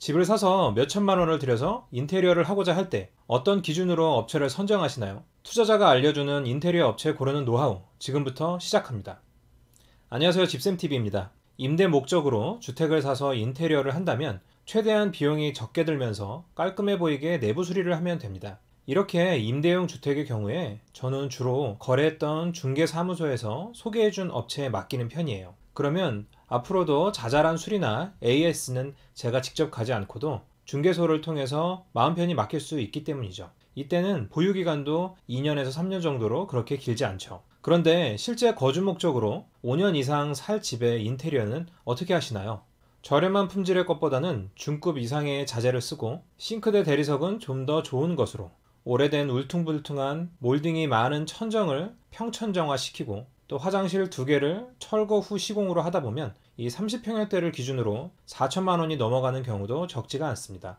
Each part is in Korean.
집을 사서 몇천만 원을 들여서 인테리어를 하고자 할 때 어떤 기준으로 업체를 선정하시나요? 투자자가 알려주는 인테리어 업체 고르는 노하우 지금부터 시작합니다. 안녕하세요. 집샘TV입니다. 임대 목적으로 주택을 사서 인테리어를 한다면 최대한 비용이 적게 들면서 깔끔해 보이게 내부 수리를 하면 됩니다. 이렇게 임대용 주택의 경우에 저는 주로 거래했던 중개사무소에서 소개해준 업체에 맡기는 편이에요. 그러면 앞으로도 자잘한 수리나 AS는 제가 직접 가지 않고도 중개소를 통해서 마음 편히 맡길 수 있기 때문이죠. 이때는 보유기간도 2년에서 3년 정도로 그렇게 길지 않죠. 그런데 실제 거주 목적으로 5년 이상 살 집의 인테리어는 어떻게 하시나요? 저렴한 품질의 것보다는 중급 이상의 자재를 쓰고 싱크대 대리석은 좀 더 좋은 것으로 오래된 울퉁불퉁한 몰딩이 많은 천정을 평천정화시키고 또 화장실 두 개를 철거 후 시공으로 하다 보면 이 30평형대를 기준으로 4천만 원이 넘어가는 경우도 적지가 않습니다.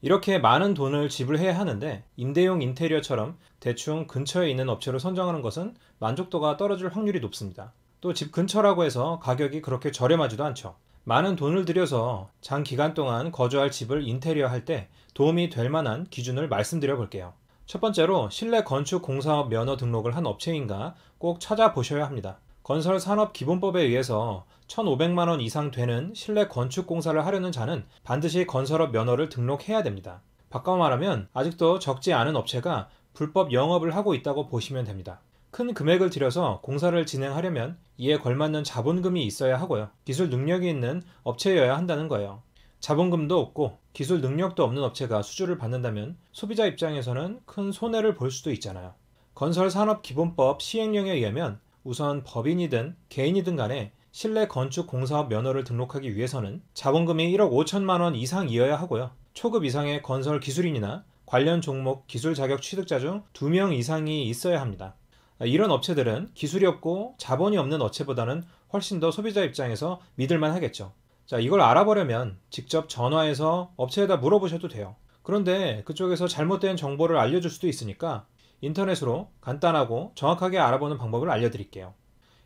이렇게 많은 돈을 지불해야 하는데 임대용 인테리어처럼 대충 근처에 있는 업체로 선정하는 것은 만족도가 떨어질 확률이 높습니다. 또 집 근처라고 해서 가격이 그렇게 저렴하지도 않죠. 많은 돈을 들여서 장기간 동안 거주할 집을 인테리어 할 때 도움이 될 만한 기준을 말씀드려 볼게요. 첫 번째로 실내 건축 공사업 면허 등록을 한 업체인가 꼭 찾아보셔야 합니다. 건설산업기본법에 의해서 1,500만원 이상 되는 실내 건축 공사를 하려는 자는 반드시 건설업 면허를 등록해야 됩니다. 바꿔 말하면 아직도 적지 않은 업체가 불법 영업을 하고 있다고 보시면 됩니다. 큰 금액을 들여서 공사를 진행하려면 이에 걸맞는 자본금이 있어야 하고요. 기술 능력이 있는 업체여야 한다는 거예요. 자본금도 없고 기술 능력도 없는 업체가 수주를 받는다면 소비자 입장에서는 큰 손해를 볼 수도 있잖아요. 건설산업기본법 시행령에 의하면 우선 법인이든 개인이든 간에 실내 건축 공사업 면허를 등록하기 위해서는 자본금이 1억 5천만 원 이상이어야 하고요. 초급 이상의 건설 기술인이나 관련 종목 기술 자격 취득자 중 2명 이상이 있어야 합니다. 이런 업체들은 기술이 없고 자본이 없는 업체보다는 훨씬 더 소비자 입장에서 믿을만 하겠죠. 자, 이걸 알아보려면 직접 전화해서 업체에다 물어보셔도 돼요. 그런데 그쪽에서 잘못된 정보를 알려줄 수도 있으니까 인터넷으로 간단하고 정확하게 알아보는 방법을 알려드릴게요.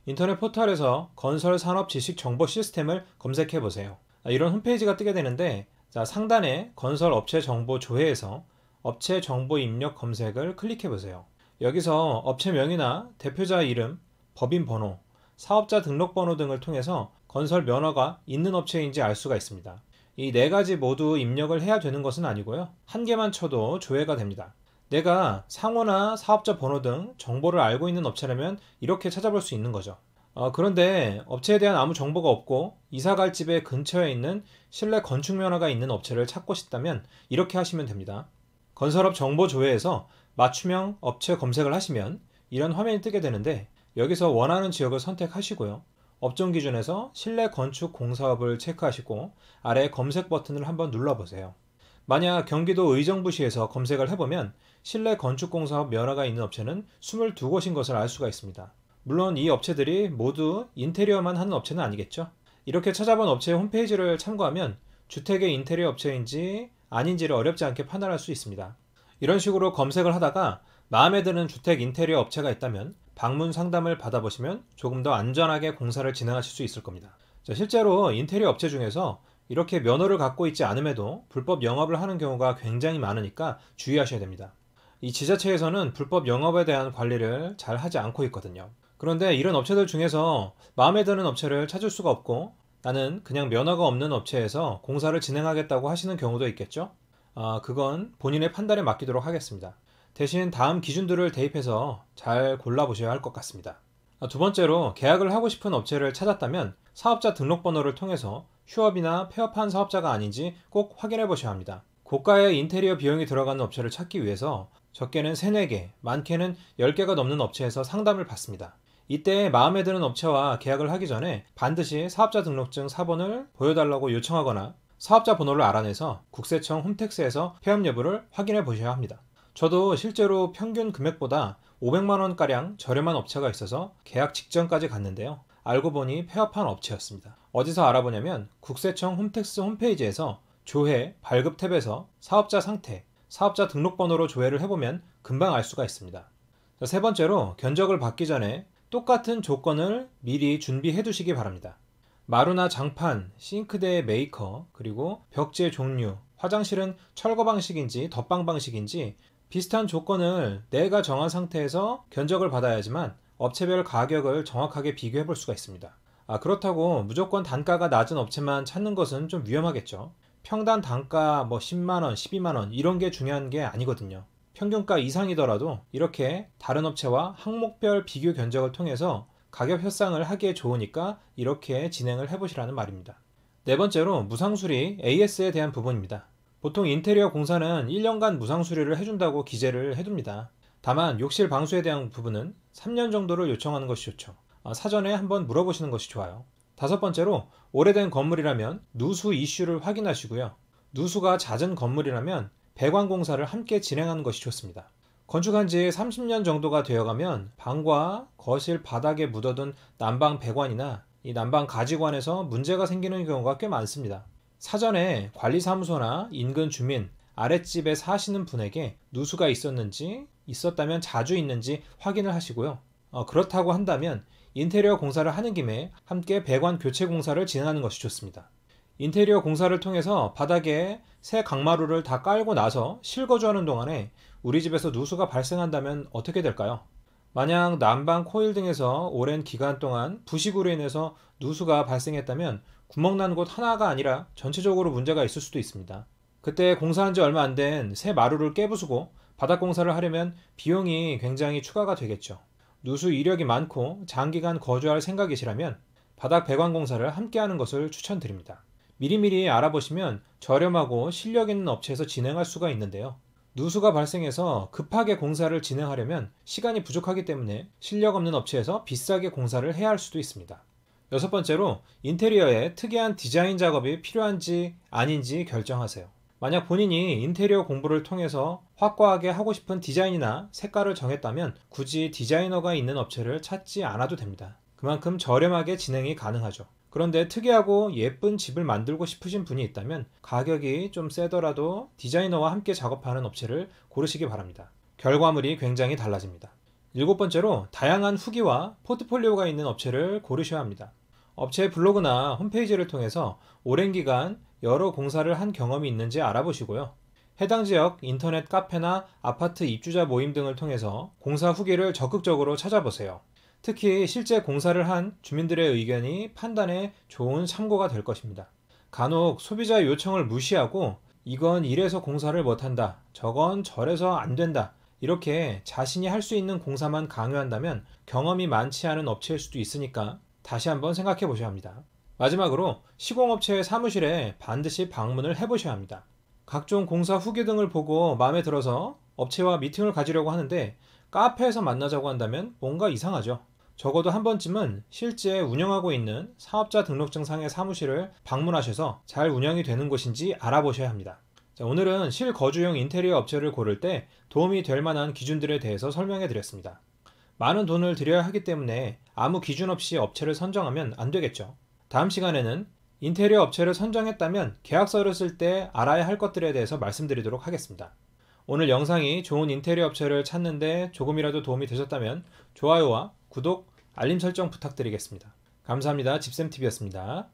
인터넷 포털에서 건설 산업 지식 정보 시스템을 검색해 보세요. 아, 이런 홈페이지가 뜨게 되는데 상단에 건설 업체 정보 조회에서 업체 정보 입력 검색을 클릭해 보세요. 여기서 업체명이나 대표자 이름, 법인 번호, 사업자 등록번호 등을 통해서 건설 면허가 있는 업체인지 알 수가 있습니다. 이 네 가지 모두 입력을 해야 되는 것은 아니고요. 한 개만 쳐도 조회가 됩니다. 내가 상호나 사업자 번호 등 정보를 알고 있는 업체라면 이렇게 찾아볼 수 있는 거죠. 어, 그런데 업체에 대한 아무 정보가 없고 이사 갈 집의 근처에 있는 실내 건축 면허가 있는 업체를 찾고 싶다면 이렇게 하시면 됩니다. 건설업 정보 조회에서 맞춤형 업체 검색을 하시면 이런 화면이 뜨게 되는데 여기서 원하는 지역을 선택하시고요. 업종 기준에서 실내 건축 공사업을 체크하시고 아래 검색 버튼을 한번 눌러보세요. 만약 경기도 의정부시에서 검색을 해보면 실내 건축 공사업 면허가 있는 업체는 22곳인 것을 알 수가 있습니다. 물론 이 업체들이 모두 인테리어만 하는 업체는 아니겠죠. 이렇게 찾아본 업체의 홈페이지를 참고하면 주택의 인테리어 업체인지 아닌지를 어렵지 않게 판단할 수 있습니다. 이런 식으로 검색을 하다가 마음에 드는 주택 인테리어 업체가 있다면 방문 상담을 받아보시면 조금 더 안전하게 공사를 진행하실 수 있을 겁니다. 자, 실제로 인테리어 업체 중에서 이렇게 면허를 갖고 있지 않음에도 불법 영업을 하는 경우가 굉장히 많으니까 주의하셔야 됩니다. 이 지자체에서는 불법 영업에 대한 관리를 잘 하지 않고 있거든요. 그런데 이런 업체들 중에서 마음에 드는 업체를 찾을 수가 없고 나는 그냥 면허가 없는 업체에서 공사를 진행하겠다고 하시는 경우도 있겠죠? 어, 그건 본인의 판단에 맡기도록 하겠습니다. 대신 다음 기준들을 대입해서 잘 골라보셔야 할 것 같습니다. 아, 두 번째로 계약을 하고 싶은 업체를 찾았다면 사업자 등록번호를 통해서 휴업이나 폐업한 사업자가 아닌지 꼭 확인해 보셔야 합니다. 고가의 인테리어 비용이 들어가는 업체를 찾기 위해서 적게는 3, 4개, 많게는 10개가 넘는 업체에서 상담을 받습니다. 이때 마음에 드는 업체와 계약을 하기 전에 반드시 사업자 등록증 사본을 보여달라고 요청하거나 사업자 번호를 알아내서 국세청 홈택스에서 폐업 여부를 확인해 보셔야 합니다. 저도 실제로 평균 금액보다 500만원가량 저렴한 업체가 있어서 계약 직전까지 갔는데요. 알고 보니 폐업한 업체였습니다. 어디서 알아보냐면 국세청 홈택스 홈페이지에서 조회 발급 탭에서 사업자 상태, 사업자 등록번호로 조회를 해보면 금방 알 수가 있습니다. 세 번째로 견적을 받기 전에 똑같은 조건을 미리 준비해 두시기 바랍니다. 마루나 장판, 싱크대의 메이커, 그리고 벽지의 종류, 화장실은 철거 방식인지 덧방 방식인지 비슷한 조건을 내가 정한 상태에서 견적을 받아야지만 업체별 가격을 정확하게 비교해 볼 수가 있습니다. 아, 그렇다고 무조건 단가가 낮은 업체만 찾는 것은 좀 위험하겠죠. 평단 단가 뭐 10만원, 12만원 이런 게 중요한 게 아니거든요. 평균가 이상이더라도 이렇게 다른 업체와 항목별 비교 견적을 통해서 가격 협상을 하기에 좋으니까 이렇게 진행을 해보시라는 말입니다. 네 번째로 무상수리 AS에 대한 부분입니다. 보통 인테리어 공사는 1년간 무상수리를 해준다고 기재를 해둡니다. 다만 욕실 방수에 대한 부분은 3년 정도를 요청하는 것이 좋죠. 아, 사전에 한번 물어보시는 것이 좋아요. 다섯 번째로 오래된 건물이라면 누수 이슈를 확인하시고요. 누수가 잦은 건물이라면 배관 공사를 함께 진행하는 것이 좋습니다. 건축한 지 30년 정도가 되어가면 방과 거실 바닥에 묻어둔 난방 배관이나 이 난방 가지관에서 문제가 생기는 경우가 꽤 많습니다. 사전에 관리사무소나 인근 주민, 아랫집에 사시는 분에게 누수가 있었는지, 있었다면 자주 있는지 확인을 하시고요. 어, 그렇다고 한다면 인테리어 공사를 하는 김에 함께 배관 교체 공사를 진행하는 것이 좋습니다. 인테리어 공사를 통해서 바닥에 새 강마루를 다 깔고 나서 실거주하는 동안에 우리 집에서 누수가 발생한다면 어떻게 될까요? 만약 난방 코일 등에서 오랜 기간 동안 부식으로 인해서 누수가 발생했다면 구멍난 곳 하나가 아니라 전체적으로 문제가 있을 수도 있습니다. 그때 공사한 지 얼마 안 된 새 마루를 깨부수고 바닥 공사를 하려면 비용이 굉장히 추가가 되겠죠. 누수 이력이 많고 장기간 거주할 생각이시라면 바닥 배관 공사를 함께 하는 것을 추천드립니다. 미리미리 알아보시면 저렴하고 실력 있는 업체에서 진행할 수가 있는데요. 누수가 발생해서 급하게 공사를 진행하려면 시간이 부족하기 때문에 실력 없는 업체에서 비싸게 공사를 해야 할 수도 있습니다. 여섯 번째로 인테리어에 특이한 디자인 작업이 필요한지 아닌지 결정하세요. 만약 본인이 인테리어 공부를 통해서 확고하게 하고 싶은 디자인이나 색깔을 정했다면 굳이 디자이너가 있는 업체를 찾지 않아도 됩니다. 그만큼 저렴하게 진행이 가능하죠. 그런데 특이하고 예쁜 집을 만들고 싶으신 분이 있다면 가격이 좀 세더라도 디자이너와 함께 작업하는 업체를 고르시기 바랍니다. 결과물이 굉장히 달라집니다. 일곱 번째로 다양한 후기와 포트폴리오가 있는 업체를 고르셔야 합니다. 업체의 블로그나 홈페이지를 통해서 오랜 기간 여러 공사를 한 경험이 있는지 알아보시고요. 해당 지역 인터넷 카페나 아파트 입주자 모임 등을 통해서 공사 후기를 적극적으로 찾아보세요. 특히 실제 공사를 한 주민들의 의견이 판단에 좋은 참고가 될 것입니다. 간혹 소비자 요청을 무시하고 이건 이래서 공사를 못한다, 저건 저래서 안 된다, 이렇게 자신이 할 수 있는 공사만 강요한다면 경험이 많지 않은 업체일 수도 있으니까 다시 한번 생각해 보셔야 합니다. 마지막으로 시공업체의 사무실에 반드시 방문을 해 보셔야 합니다. 각종 공사 후기 등을 보고 마음에 들어서 업체와 미팅을 가지려고 하는데 카페에서 만나자고 한다면 뭔가 이상하죠. 적어도 한 번쯤은 실제 운영하고 있는 사업자 등록증상의 사무실을 방문하셔서 잘 운영이 되는 곳인지 알아보셔야 합니다. 자, 오늘은 실거주용 인테리어 업체를 고를 때 도움이 될 만한 기준들에 대해서 설명해 드렸습니다. 많은 돈을 들여야 하기 때문에 아무 기준 없이 업체를 선정하면 안 되겠죠. 다음 시간에는 인테리어 업체를 선정했다면 계약서를 쓸 때 알아야 할 것들에 대해서 말씀드리도록 하겠습니다. 오늘 영상이 좋은 인테리어 업체를 찾는데 조금이라도 도움이 되셨다면 좋아요와 구독, 알림 설정 부탁드리겠습니다. 감사합니다. 집쌤TV였습니다.